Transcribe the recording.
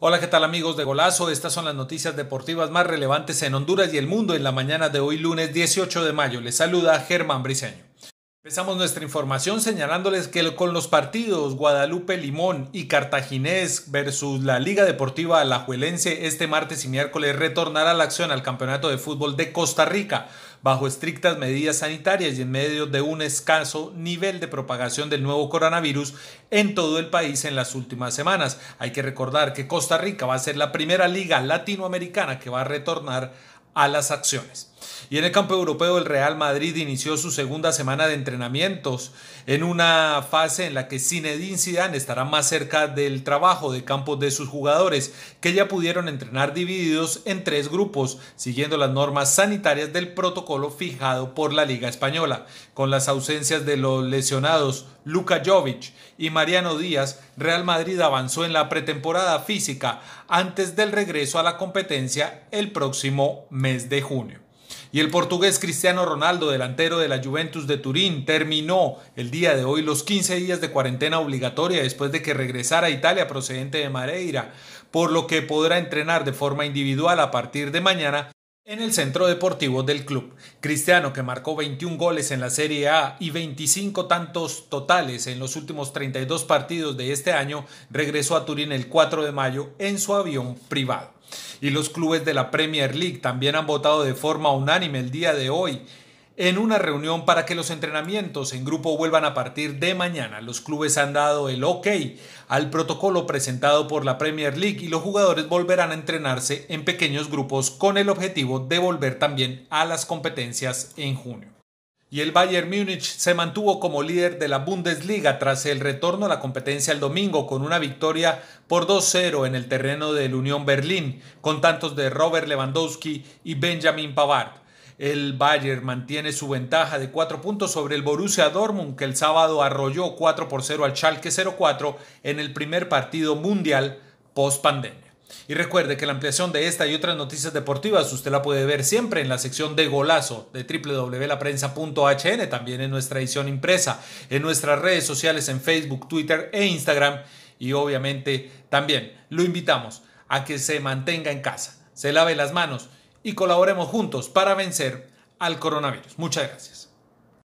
Hola, ¿qué tal amigos de Golazo? Estas son las noticias deportivas más relevantes en Honduras y el mundo en la mañana de hoy lunes 18 de mayo. Les saluda Germán Briceño. Empezamos nuestra información señalándoles que con los partidos Guadalupe Limón y Cartaginés versus la Liga Deportiva Alajuelense este martes y miércoles retornará la acción al Campeonato de Fútbol de Costa Rica bajo estrictas medidas sanitarias y en medio de un escaso nivel de propagación del nuevo coronavirus en todo el país en las últimas semanas. Hay que recordar que Costa Rica va a ser la primera liga latinoamericana que va a retornar a las acciones. Y en el campo europeo el Real Madrid inició su segunda semana de entrenamientos en una fase en la que Zinedine Zidane estará más cerca del trabajo de campo de sus jugadores, que ya pudieron entrenar divididos en tres grupos, siguiendo las normas sanitarias del protocolo fijado por la Liga Española, con las ausencias de los lesionados Luka Jovic y Mariano Díaz, Real Madrid avanzó en la pretemporada física antes del regreso a la competencia el próximo mes de junio. Y el portugués Cristiano Ronaldo, delantero de la Juventus de Turín, terminó el día de hoy los 15 días de cuarentena obligatoria después de que regresara a Italia procedente de Mareira, por lo que podrá entrenar de forma individual a partir de mañana en el centro deportivo del club, Cristiano, que marcó 21 goles en la Serie A y 25 tantos totales en los últimos 32 partidos de este año, regresó a Turín el 4 de mayo en su avión privado. Y los clubes de la Premier League también han votado de forma unánime el día de hoy en una reunión para que los entrenamientos en grupo vuelvan a partir de mañana. Los clubes han dado el ok al protocolo presentado por la Premier League y los jugadores volverán a entrenarse en pequeños grupos con el objetivo de volver también a las competencias en junio. Y el Bayern Múnich se mantuvo como líder de la Bundesliga tras el retorno a la competencia el domingo con una victoria por 2-0 en el terreno del Unión Berlín, con tantos de Robert Lewandowski y Benjamin Pavard. El Bayern mantiene su ventaja de 4 puntos sobre el Borussia Dortmund, que el sábado arrolló 4 por 0 al Schalke 04 en el primer partido mundial post pandemia. Y recuerde que la ampliación de esta y otras noticias deportivas usted la puede ver siempre en la sección de golazo de www.laprensa.hn, también en nuestra edición impresa, en nuestras redes sociales en Facebook, Twitter e Instagram. Y obviamente también lo invitamos a que se mantenga en casa, se lave las manos y colaboremos juntos para vencer al coronavirus. Muchas gracias.